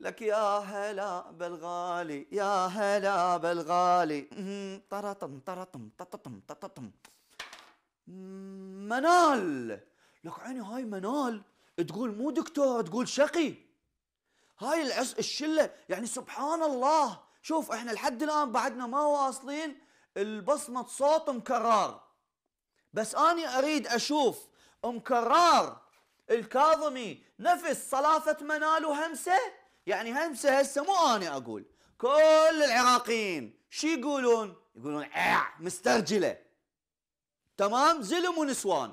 لك يا هلا بالغالي يا هلا بالغالي طرطم طرطم طططم طططم منال لك عيني هاي منال تقول مو دكتور تقول شقي هاي العز الشله يعني سبحان الله شوف احنا لحد الان بعدنا ما واصلين البصمه صوت مكرار بس اني اريد اشوف مكرار الكاظمي نفس صلافه منال وهمسه يعني همسه هسه مو انا اقول كل العراقيين شو يقولون يقولون اع إيه، مسترجله تمام زلم ونسوان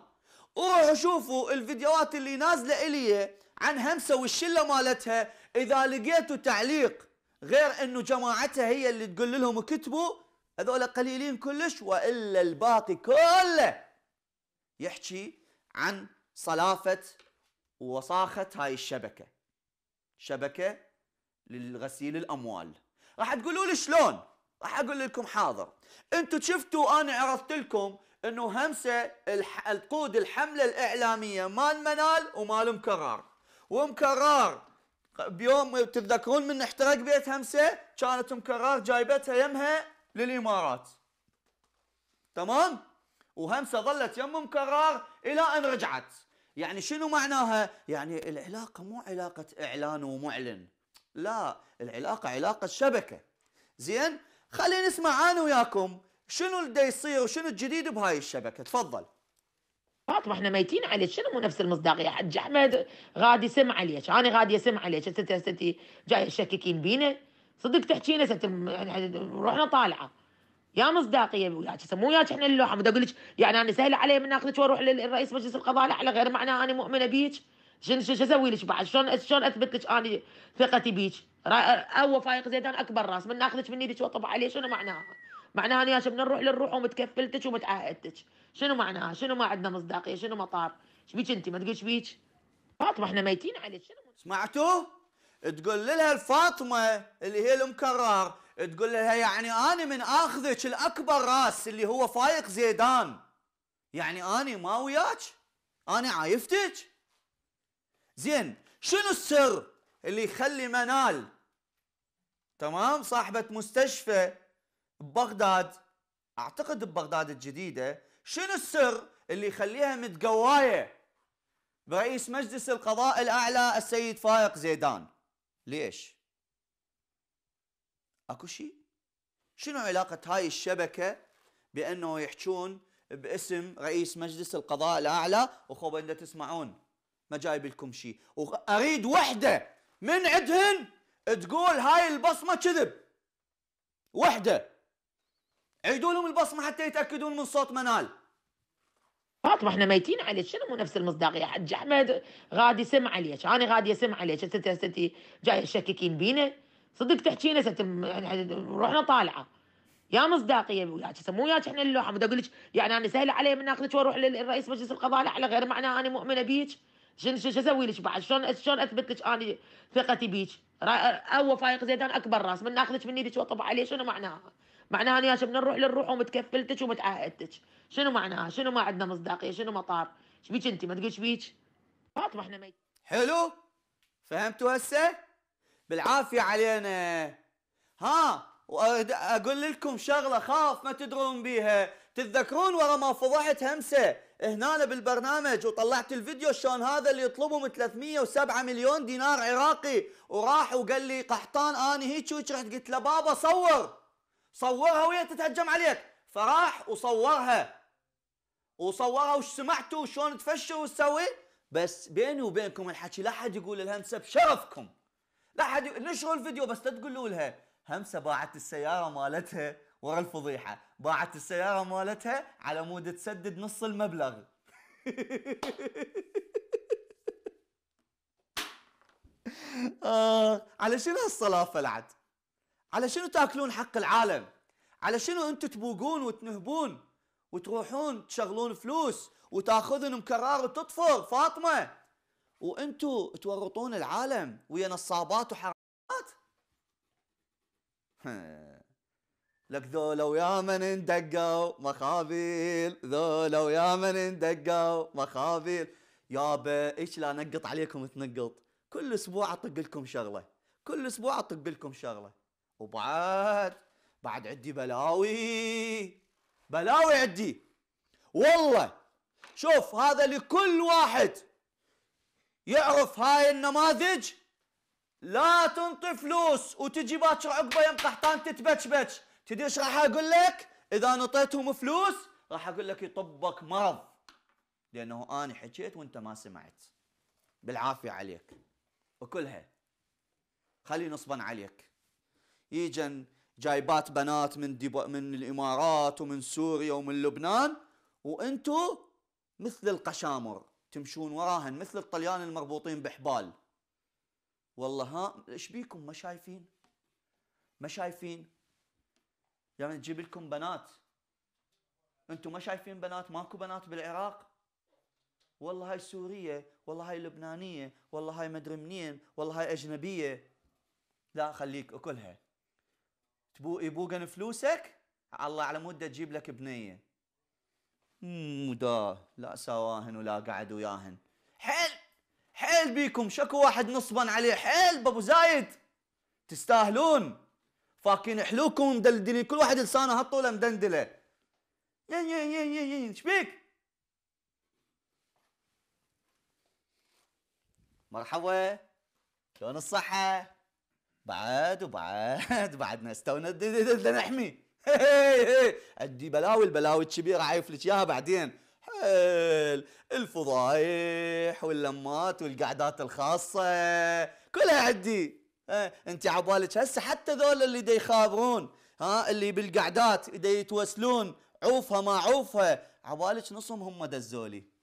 وروحوا شوفوا الفيديوهات اللي نازله الي عن همسه والشله مالتها اذا لقيتوا تعليق غير انه جماعتها هي اللي تقول لهم اكتبوا هذول قليلين كلش والا الباقي كله يحكي عن صلافه وصاخه هاي الشبكه شبكه لغسيل الاموال راح تقولوا لي شلون راح اقول لكم حاضر انتم شفتوا انا عرضت لكم انه همسه القود الحمله الاعلاميه مال منال ومال مكرر ومكرر بيوم تتذكرون من احترق بيت همسه كانت مكرر جايبتها يمها للامارات تمام وهمسه ظلت يم مكرر الى ان رجعت يعني شنو معناها يعني العلاقه مو علاقه اعلان ومعلن لا العلاقة علاقة شبكة زين خلينا نسمع أنا وياكم شنو اللي يصير وشنو الجديد بهاي الشبكة تفضل فاطمه احنا ميتين عليك شنو مو نفس المصداقيه حج احمد غادي سمع عليك انا غادي اسمع عليك انت أنت جاي تشككين بينا صدق تحكينا ست روحنا طالعه يا مصداقيه وياك مو وياك احنا اللوحه مو اقول لك يعني انا سهل علي من اخذك واروح للرئيس مجلس القضاء على غير معناه انا مؤمنه بيك شنو شو اسوي لك بعد شلون شلون اثبت لك اني ثقتي بيك هو فايق زيدان اكبر راس من ناخذك من ايدك واطب عليه شنو معناها؟ معناها اني من نروح للروح ومتكفلتك ومتعهدتك شنو معناها؟ شنو ما عندنا مصداقيه؟ شنو مطار؟ ايش بيك انت ما تقول ايش بيك؟ فاطمه احنا ميتين عليك شنو سمعتوا؟ تقول لها الفاطمه اللي هي المكرر تقول لها يعني انا من اخذك الاكبر راس اللي هو فايق زيدان يعني اني ما وياك؟ انا عايفتك؟ زين شنو السر اللي يخلي منال تمام صاحبة مستشفى ببغداد اعتقد ببغداد الجديدة شنو السر اللي يخليها متقواية برئيس مجلس القضاء الأعلى السيد فائق زيدان ليش اكو شيء شنو علاقة هاي الشبكة بأنه يحجون باسم رئيس مجلس القضاء الأعلى وخوب تسمعون ما جايب لكم شيء واريد وحده من عندهن تقول هاي البصمه كذب وحده عيدوا لهم البصمه حتى يتاكدون من صوت منال فاطمه احنا ميتين عليك شنو مو نفس المصداقيه حج احمد غادي سمع عليك انا غادي اسمع عليك انت هسه جاي تشككين بينا صدق تحكينا روحنا طالعه يا مصداقيه وياك هسه مو وياك احنا اللوحه بدي اقول لك يعني انا سهله علي من اخذك واروح للرئيس مجلس القضاء على غير معناه انا مؤمنه بيك اسوي لك بعد شلون شلون اثبت لك اني ثقتي بيك هو فايق زيدان اكبر راس من ناخذك من ايدك واطب عليه شنو معناها؟ معناها اني من نروح للروح ومتكفلتك ومتعهدتك شنو معناها؟ شنو ما عندنا مصداقيه؟ شنو مطار؟ ايش بيك انت؟ ما تقول ايش بيك؟ فاطمه احنا ميت حلو فهمتوا هسه؟ بالعافيه علينا ها واقول لكم شغله خاف ما تدرون بيها تتذكرون ورا ما فضحت همسه هنا بالبرنامج وطلعت الفيديو شلون هذا اللي يطلبهم 307 مليون دينار عراقي وراح وقال لي قحطان انا هيك هيك رحت قلت له بابا صور صورها وهي تتهجم عليك فراح وصورها وصورها وش سمعتوا شلون تفشوا وتسوي بس بيني وبينكم الحكي لا حد يقول الهمسه بشرفكم لا حد ي... نشروا الفيديو بس لا تقولوا لها همسه باعت السياره مالتها ورا الفضيحه باعت السياره مالتها على مود تسدد نص المبلغ آه على شنو هالصلاه فلعت على شنو تاكلون حق العالم على شنو انتم تبوقون وتنهبون وتروحون تشغلون فلوس وتاخذن مكرار وتطفر فاطمه وانتم تورطون العالم ويا نصابات وحرامات لك ذولو يا من اندقوا مخابيل ذولو يا من اندقوا مخابيل يابا ايش لا نقط عليكم تنقط كل اسبوع اطق لكم شغله كل اسبوع اطق لكم شغله وبعد بعد عندي بلاوي بلاوي عندي والله شوف هذا لكل واحد يعرف هاي النماذج لا تنطي فلوس وتجي باكر عقبه يم قحطان تتبچبچ تدري ايش راح اقول لك؟ اذا نطيتهم فلوس راح اقول لك يطبك مرض لانه انا حكيت وانت ما سمعت بالعافيه عليك وكلها خلي نصبا عليك يجن جايبات بنات من من الامارات ومن سوريا ومن لبنان وانتو مثل القشامر تمشون وراهن مثل الطليان المربوطين بحبال والله ها ايش بيكم ما شايفين ما شايفين يعني تجيب لكم بنات انتم ما شايفين بنات ماكو بنات بالعراق والله هاي سوريه والله هاي لبنانيه والله هاي مدري منين والله هاي اجنبيه لا خليك اكلها تبو يبوقن فلوسك الله على مده تجيب لك بنيه مو دا لا سواهن ولا قعد وياهن حل حل بيكم شكو واحد نصبا عليه حل بابو زايد تستاهلون فاكين حلوكم مدلدلين كل واحد لسانه هالطوله مدندله يين يين يين يين يين شبيك مرحبا شلون الصحة؟ بعد وبعد بعدنا استونا بدنا نحمي عندي بلاوي البلاوي الكبيرة عايف لك اياها بعدين حيل الفضايح واللمات والقعدات الخاصة كلها عندي إيه؟ انت عبالك هسه حتى ذول اللي دي يخابرون ها اللي بالقعدات دي يتوسلون عوفها ما عوفها عبالك نصهم هم دزولي